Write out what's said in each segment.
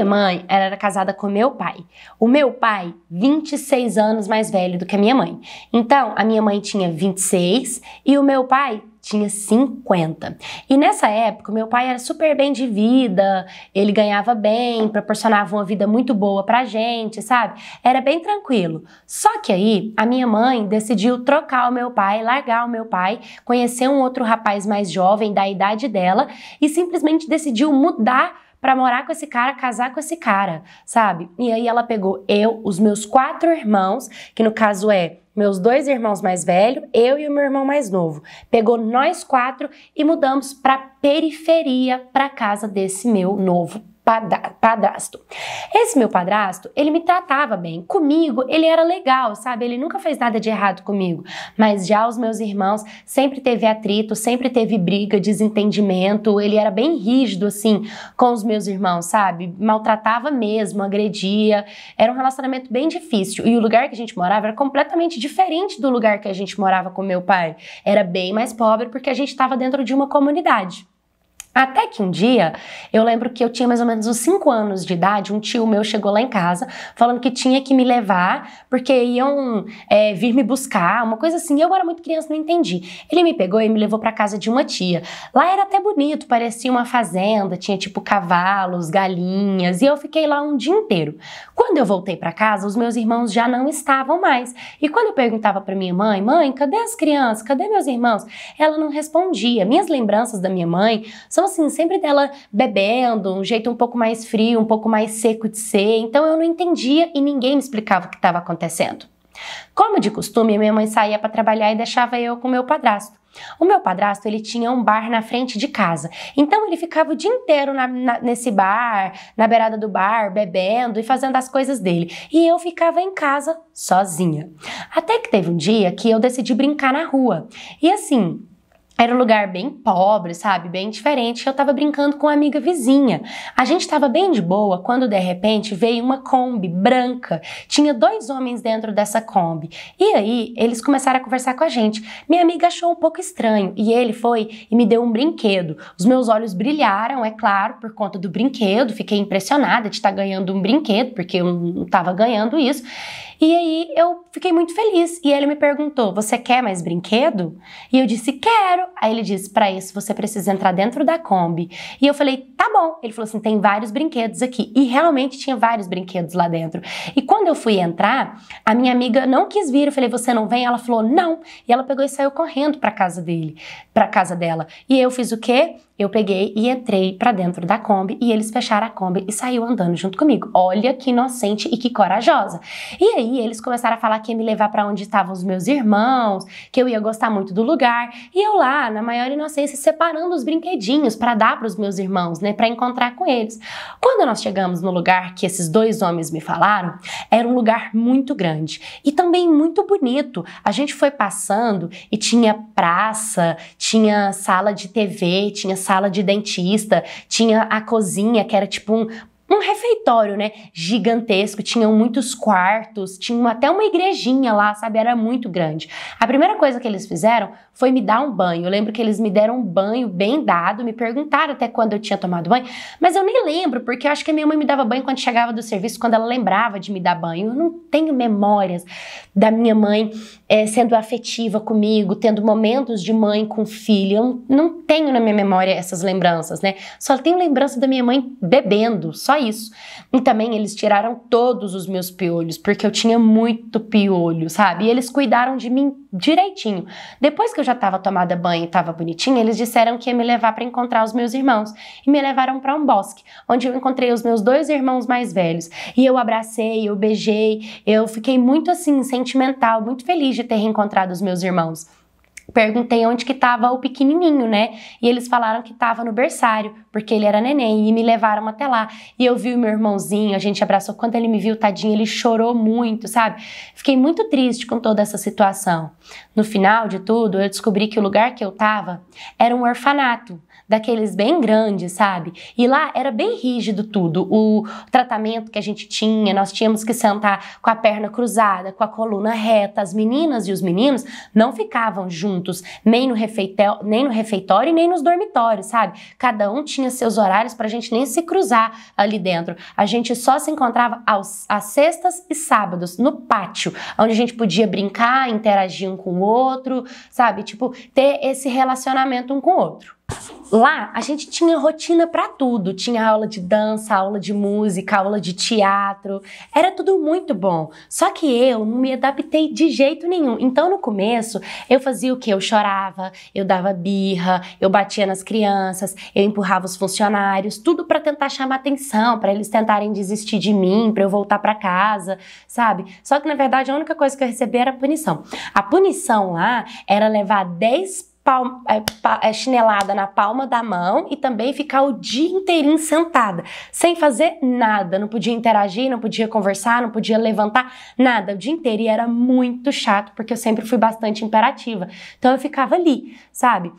minha mãe ela era casada com meu pai. O meu pai, 26 anos mais velho do que a minha mãe. Então, a minha mãe tinha 26 e o meu pai tinha 50. E nessa época, meu pai era super bem de vida, ele ganhava bem, proporcionava uma vida muito boa pra gente, sabe? Era bem tranquilo. Só que aí, a minha mãe decidiu trocar o meu pai, largar o meu pai, conhecer um outro rapaz mais jovem da idade dela e simplesmente decidiu mudar para morar com esse cara, casar com esse cara, sabe? E aí ela pegou eu, os meus quatro irmãos, que no caso é meus dois irmãos mais velhos, eu e o meu irmão mais novo. Pegou nós quatro e mudamos para periferia, para casa desse meu novo padrasto. Esse meu padrasto, ele me tratava bem. Comigo, ele era legal, sabe? Ele nunca fez nada de errado comigo. Mas já os meus irmãos, sempre teve atrito, sempre teve briga, desentendimento. Ele era bem rígido, assim, com os meus irmãos, sabe? Maltratava mesmo, agredia. Era um relacionamento bem difícil. E o lugar que a gente morava era completamente diferente do lugar que a gente morava com meu pai. Era bem mais pobre porque a gente estava dentro de uma comunidade. Até que um dia, eu lembro que eu tinha mais ou menos uns 5 anos de idade, um tio meu chegou lá em casa falando que tinha que me levar, porque iam é, vir me buscar, uma coisa assim. Eu era muito criança, não entendi. Ele me pegou e me levou para casa de uma tia. Lá era até bonito, parecia uma fazenda, tinha tipo cavalos, galinhas, e eu fiquei lá um dia inteiro. Quando eu voltei para casa, os meus irmãos já não estavam mais. E quando eu perguntava para minha mãe, mãe, cadê as crianças? Cadê meus irmãos? Ela não respondia. Minhas lembranças da minha mãe são então, assim, sempre dela bebendo, um jeito um pouco mais frio, um pouco mais seco de ser. Então, eu não entendia e ninguém me explicava o que estava acontecendo. Como de costume, minha mãe saía para trabalhar e deixava eu com meu padrasto. O meu padrasto ele tinha um bar na frente de casa, então ele ficava o dia inteiro na, na, nesse bar, na beirada do bar, bebendo e fazendo as coisas dele. E eu ficava em casa sozinha. Até que teve um dia que eu decidi brincar na rua. E assim, era um lugar bem pobre, sabe? Bem diferente. Eu tava brincando com uma amiga vizinha. A gente tava bem de boa quando de repente veio uma Kombi branca. Tinha dois homens dentro dessa Kombi. E aí eles começaram a conversar com a gente. Minha amiga achou um pouco estranho e ele foi e me deu um brinquedo. Os meus olhos brilharam, é claro, por conta do brinquedo. Fiquei impressionada de estar tá ganhando um brinquedo, porque eu não tava ganhando isso. E aí eu fiquei muito feliz. E ele me perguntou: Você quer mais brinquedo? E eu disse: Quero. Aí ele disse: Para isso você precisa entrar dentro da Kombi. E eu falei: Tá bom. Ele falou assim: Tem vários brinquedos aqui. E realmente tinha vários brinquedos lá dentro. E quando eu fui entrar, a minha amiga não quis vir. Eu falei: Você não vem? Ela falou: Não. E ela pegou e saiu correndo para casa dele, para casa dela. E eu fiz o quê? Eu peguei e entrei para dentro da Kombi e eles fecharam a Kombi e saiu andando junto comigo. Olha que inocente e que corajosa. E aí eles começaram a falar que ia me levar para onde estavam os meus irmãos, que eu ia gostar muito do lugar. E eu lá, na maior inocência, separando os brinquedinhos para dar para os meus irmãos, né, para encontrar com eles. Quando nós chegamos no lugar que esses dois homens me falaram, era um lugar muito grande e também muito bonito. A gente foi passando e tinha praça, tinha sala de TV, tinha sala sala de dentista, tinha a cozinha, que era tipo um um refeitório, né? Gigantesco, tinham muitos quartos, tinha até uma igrejinha lá, sabe? Era muito grande. A primeira coisa que eles fizeram foi me dar um banho. Eu lembro que eles me deram um banho bem dado, me perguntaram até quando eu tinha tomado banho, mas eu nem lembro, porque eu acho que a minha mãe me dava banho quando chegava do serviço, quando ela lembrava de me dar banho. Eu não tenho memórias da minha mãe é, sendo afetiva comigo, tendo momentos de mãe com filho. Eu não tenho na minha memória essas lembranças, né? Só tenho lembrança da minha mãe bebendo, só isso. E também eles tiraram todos os meus piolhos, porque eu tinha muito piolho, sabe? E eles cuidaram de mim direitinho. Depois que eu já tava tomada banho e tava bonitinha, eles disseram que ia me levar para encontrar os meus irmãos. E me levaram para um bosque, onde eu encontrei os meus dois irmãos mais velhos. E eu abracei, eu beijei, eu fiquei muito assim, sentimental, muito feliz de ter reencontrado os meus irmãos perguntei onde que estava o pequenininho, né? E eles falaram que estava no berçário, porque ele era neném, e me levaram até lá. E eu vi o meu irmãozinho, a gente abraçou. Quando ele me viu, tadinho, ele chorou muito, sabe? Fiquei muito triste com toda essa situação. No final de tudo, eu descobri que o lugar que eu tava era um orfanato, daqueles bem grandes, sabe? E lá era bem rígido tudo. O tratamento que a gente tinha, nós tínhamos que sentar com a perna cruzada, com a coluna reta. As meninas e os meninos não ficavam juntos, nem no, refeitel, nem no refeitório, nem nos dormitórios, sabe? Cada um tinha tinha seus horários para a gente nem se cruzar ali dentro. A gente só se encontrava aos, às sextas e sábados no pátio, onde a gente podia brincar, interagir um com o outro, sabe? Tipo, ter esse relacionamento um com o outro. Lá a gente tinha rotina para tudo, tinha aula de dança, aula de música, aula de teatro, era tudo muito bom. Só que eu não me adaptei de jeito nenhum. Então no começo eu fazia o que? Eu chorava, eu dava birra, eu batia nas crianças, eu empurrava os funcionários, tudo para tentar chamar atenção, para eles tentarem desistir de mim, para eu voltar para casa, sabe? Só que na verdade a única coisa que eu recebia era punição. A punição lá era levar 10 palma, é, pa, é, chinelada na palma da mão e também ficar o dia inteirinho sentada, sem fazer nada. Não podia interagir, não podia conversar, não podia levantar, nada. O dia inteiro e era muito chato, porque eu sempre fui bastante imperativa. Então eu ficava ali, sabe?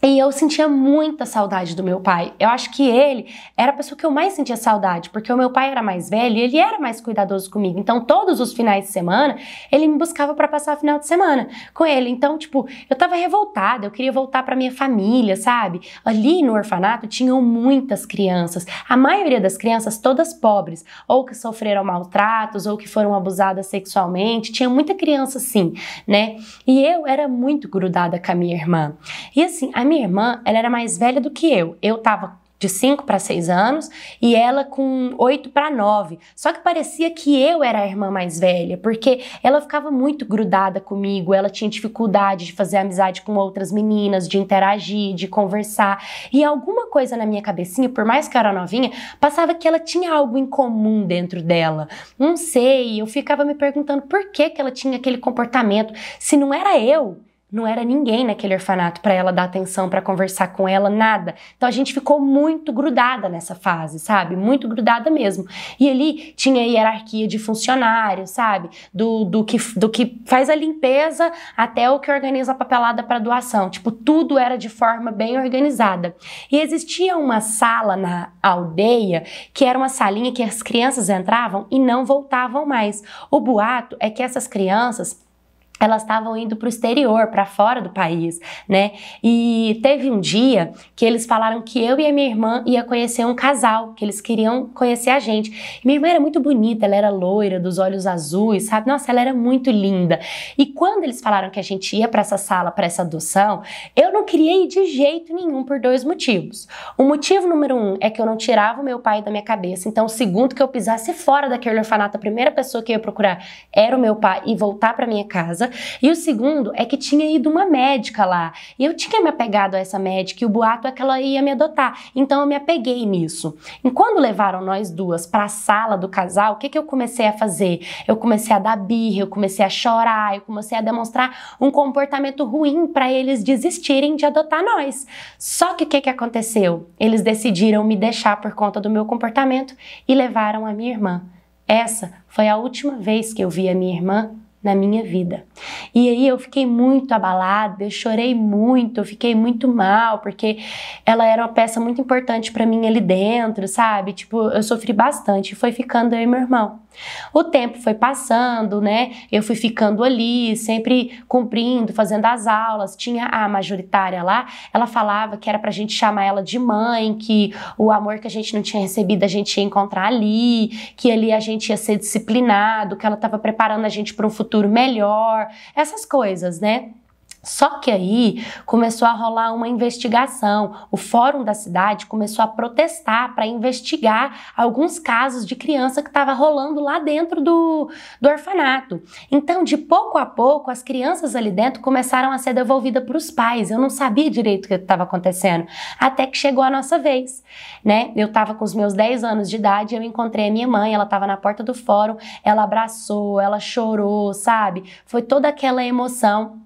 E eu sentia muita saudade do meu pai. Eu acho que ele era a pessoa que eu mais sentia saudade, porque o meu pai era mais velho e ele era mais cuidadoso comigo. Então, todos os finais de semana, ele me buscava para passar o final de semana com ele. Então, tipo, eu tava revoltada, eu queria voltar para minha família, sabe? Ali no orfanato tinham muitas crianças. A maioria das crianças, todas pobres, ou que sofreram maltratos, ou que foram abusadas sexualmente. Tinha muita criança assim, né? E eu era muito grudada com a minha irmã. E assim, a minha irmã, ela era mais velha do que eu. Eu tava de 5 para 6 anos e ela com 8 para 9. Só que parecia que eu era a irmã mais velha, porque ela ficava muito grudada comigo, ela tinha dificuldade de fazer amizade com outras meninas, de interagir, de conversar. E alguma coisa na minha cabecinha, por mais que eu era novinha, passava que ela tinha algo em comum dentro dela. Não sei, eu ficava me perguntando por que que ela tinha aquele comportamento, se não era eu. Não era ninguém naquele orfanato para ela dar atenção, para conversar com ela, nada. Então a gente ficou muito grudada nessa fase, sabe? Muito grudada mesmo. E ali tinha hierarquia de funcionários, sabe? Do, do, que, do que faz a limpeza até o que organiza a papelada para doação. Tipo, tudo era de forma bem organizada. E existia uma sala na aldeia que era uma salinha que as crianças entravam e não voltavam mais. O boato é que essas crianças elas estavam indo para o exterior, para fora do país, né? E teve um dia que eles falaram que eu e a minha irmã ia conhecer um casal, que eles queriam conhecer a gente. minha irmã era muito bonita, ela era loira, dos olhos azuis, sabe? Nossa, ela era muito linda. E quando eles falaram que a gente ia para essa sala, para essa adoção, eu não queria ir de jeito nenhum por dois motivos. O motivo número um é que eu não tirava o meu pai da minha cabeça. Então, o segundo que eu pisasse fora daquele orfanato, a primeira pessoa que eu ia procurar era o meu pai e voltar para minha casa. E o segundo é que tinha ido uma médica lá. E eu tinha me apegado a essa médica e o boato é que ela ia me adotar. Então eu me apeguei nisso. E quando levaram nós duas para a sala do casal, o que, que eu comecei a fazer? Eu comecei a dar birra, eu comecei a chorar, eu comecei a demonstrar um comportamento ruim para eles desistirem de adotar nós. Só que o que, que aconteceu? Eles decidiram me deixar por conta do meu comportamento e levaram a minha irmã. Essa foi a última vez que eu vi a minha irmã na minha vida. E aí eu fiquei muito abalada, eu chorei muito, eu fiquei muito mal, porque ela era uma peça muito importante para mim ali dentro, sabe? Tipo, eu sofri bastante, foi ficando eu e meu irmão. O tempo foi passando, né? Eu fui ficando ali, sempre cumprindo, fazendo as aulas. Tinha a majoritária lá, ela falava que era pra gente chamar ela de mãe, que o amor que a gente não tinha recebido a gente ia encontrar ali, que ali a gente ia ser disciplinado, que ela tava preparando a gente para um futuro futuro melhor, essas coisas, né? Só que aí começou a rolar uma investigação. O Fórum da Cidade começou a protestar para investigar alguns casos de criança que estava rolando lá dentro do, do orfanato. Então, de pouco a pouco, as crianças ali dentro começaram a ser devolvidas para os pais. Eu não sabia direito o que estava acontecendo, até que chegou a nossa vez. Né? Eu estava com os meus 10 anos de idade, eu encontrei a minha mãe, ela estava na porta do fórum, ela abraçou, ela chorou, sabe? Foi toda aquela emoção.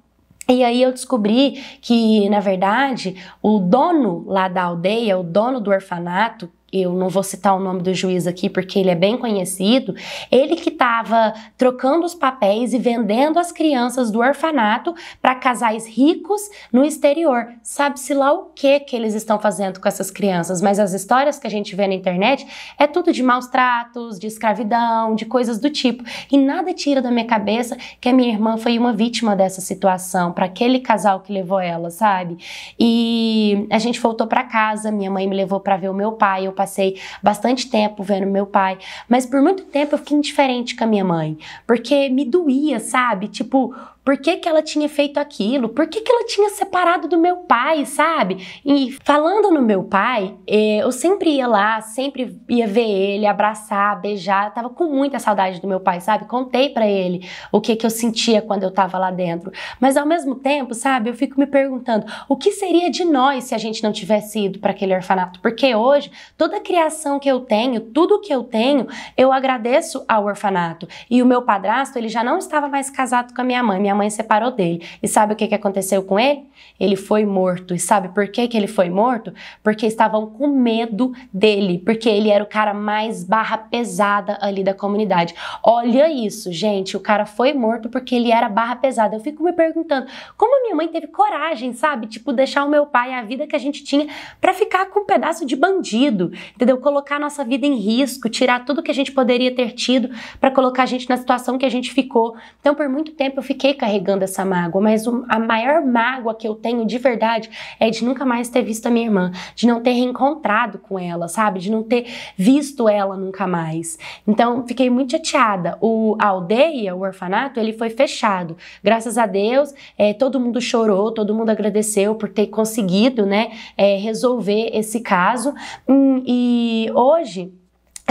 E aí eu descobri que, na verdade, o dono lá da aldeia, o dono do orfanato, eu não vou citar o nome do juiz aqui porque ele é bem conhecido, ele que estava trocando os papéis e vendendo as crianças do orfanato para casais ricos no exterior. Sabe-se lá o que que eles estão fazendo com essas crianças, mas as histórias que a gente vê na internet é tudo de maus tratos, de escravidão, de coisas do tipo. E nada tira da minha cabeça que a minha irmã foi uma vítima dessa situação, para aquele casal que levou ela, sabe? E a gente voltou para casa, minha mãe me levou para ver o meu pai, eu passei bastante tempo vendo meu pai, mas por muito tempo eu fiquei indiferente com a minha mãe, porque me doía, sabe? Tipo, por que, que ela tinha feito aquilo, por que, que ela tinha separado do meu pai, sabe? E falando no meu pai, eh, eu sempre ia lá, sempre ia ver ele, abraçar, beijar. Eu tava com muita saudade do meu pai, sabe? Contei para ele o que, que eu sentia quando eu tava lá dentro. Mas ao mesmo tempo, sabe, eu fico me perguntando o que seria de nós se a gente não tivesse ido para aquele orfanato? Porque hoje, toda a criação que eu tenho, tudo que eu tenho, eu agradeço ao orfanato. E o meu padrasto, ele já não estava mais casado com a minha mãe. Minha minha mãe separou dele. E sabe o que, que aconteceu com ele? Ele foi morto. E sabe por que, que ele foi morto? Porque estavam com medo dele, porque ele era o cara mais barra pesada ali da comunidade. Olha isso, gente. O cara foi morto porque ele era barra pesada. Eu fico me perguntando como a minha mãe teve coragem, sabe? Tipo, deixar o meu pai, a vida que a gente tinha, para ficar com um pedaço de bandido, entendeu? Colocar nossa vida em risco, tirar tudo que a gente poderia ter tido para colocar a gente na situação que a gente ficou. Então, por muito tempo eu fiquei carregando essa mágoa, mas a maior mágoa que eu tenho de verdade é de nunca mais ter visto a minha irmã, de não ter reencontrado com ela, sabe? De não ter visto ela nunca mais. Então, fiquei muito chateada. O, a aldeia, o orfanato, ele foi fechado. Graças a Deus, é, todo mundo chorou, todo mundo agradeceu por ter conseguido, né, é, resolver esse caso. Hum, e hoje,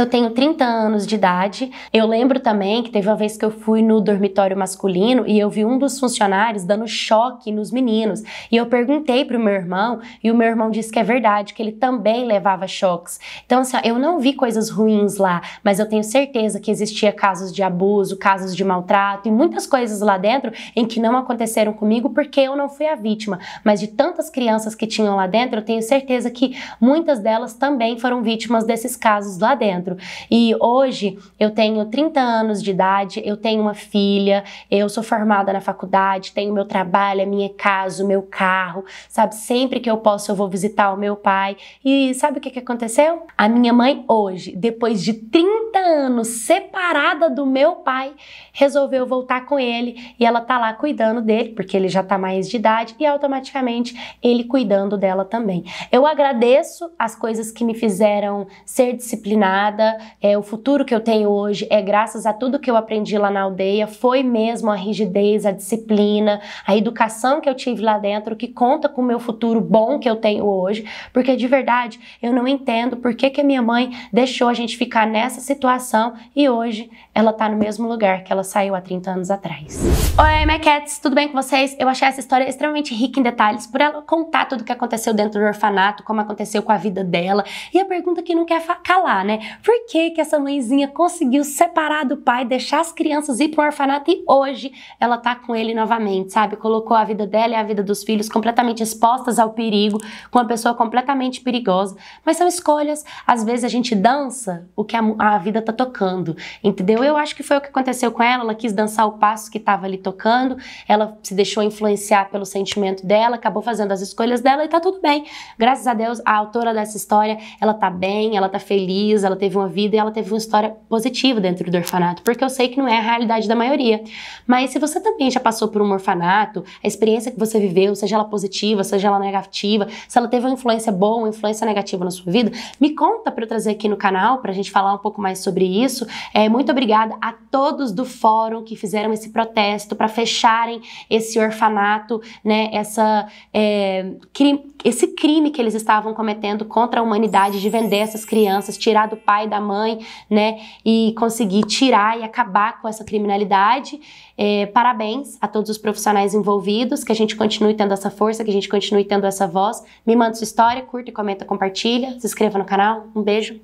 eu tenho 30 anos de idade. Eu lembro também que teve uma vez que eu fui no dormitório masculino e eu vi um dos funcionários dando choque nos meninos. E eu perguntei pro meu irmão e o meu irmão disse que é verdade, que ele também levava choques. Então, assim, eu não vi coisas ruins lá, mas eu tenho certeza que existia casos de abuso, casos de maltrato e muitas coisas lá dentro em que não aconteceram comigo porque eu não fui a vítima. Mas de tantas crianças que tinham lá dentro, eu tenho certeza que muitas delas também foram vítimas desses casos lá dentro dentro. E hoje eu tenho 30 anos de idade, eu tenho uma filha, eu sou formada na faculdade, tenho meu trabalho, a minha casa, o meu carro, sabe? Sempre que eu posso eu vou visitar o meu pai. E sabe o que, que aconteceu? A minha mãe hoje, depois de 30 anos separada do meu pai, resolveu voltar com ele e ela tá lá cuidando dele, porque ele já tá mais de idade e automaticamente ele cuidando dela também. Eu agradeço as coisas que me fizeram ser disciplinada, é, o futuro que eu tenho hoje é graças a tudo que eu aprendi lá na aldeia, foi mesmo a rigidez, a disciplina, a educação que eu tive lá dentro que conta com o meu futuro bom que eu tenho hoje, porque de verdade eu não entendo por que, que a minha mãe deixou a gente ficar nessa situação e hoje ela tá no mesmo lugar que ela saiu há 30 anos atrás. Oi, Maquettes, tudo bem com vocês? Eu achei essa história extremamente rica em detalhes por ela contar tudo o que aconteceu dentro do orfanato, como aconteceu com a vida dela e a pergunta que não quer calar, né? Por que, que essa mãezinha conseguiu separar do pai, deixar as crianças ir para um orfanato e hoje ela tá com ele novamente, sabe? Colocou a vida dela e a vida dos filhos completamente expostas ao perigo, com uma pessoa completamente perigosa. Mas são escolhas. Às vezes a gente dança o que a, a vida tá tocando, entendeu? Eu acho que foi o que aconteceu com ela. Ela quis dançar o passo que estava ali tocando, ela se deixou influenciar pelo sentimento dela, acabou fazendo as escolhas dela e tá tudo bem. Graças a Deus, a autora dessa história, ela tá bem, ela tá feliz, ela teve teve uma vida e ela teve uma história positiva dentro do orfanato, porque eu sei que não é a realidade da maioria. Mas se você também já passou por um orfanato, a experiência que você viveu, seja ela positiva, seja ela negativa, se ela teve uma influência boa, uma influência negativa na sua vida, me conta para eu trazer aqui no canal para a gente falar um pouco mais sobre isso. É, muito obrigada a todos do fórum que fizeram esse protesto para fecharem esse orfanato, né? Essa é, crime, esse crime que eles estavam cometendo contra a humanidade de vender essas crianças, tirar do pai pai, da mãe, né? E conseguir tirar e acabar com essa criminalidade. É, parabéns a todos os profissionais envolvidos, que a gente continue tendo essa força, que a gente continue tendo essa voz. Me manda sua história, curta, comenta, compartilha, se inscreva no canal. Um beijo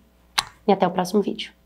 e até o próximo vídeo.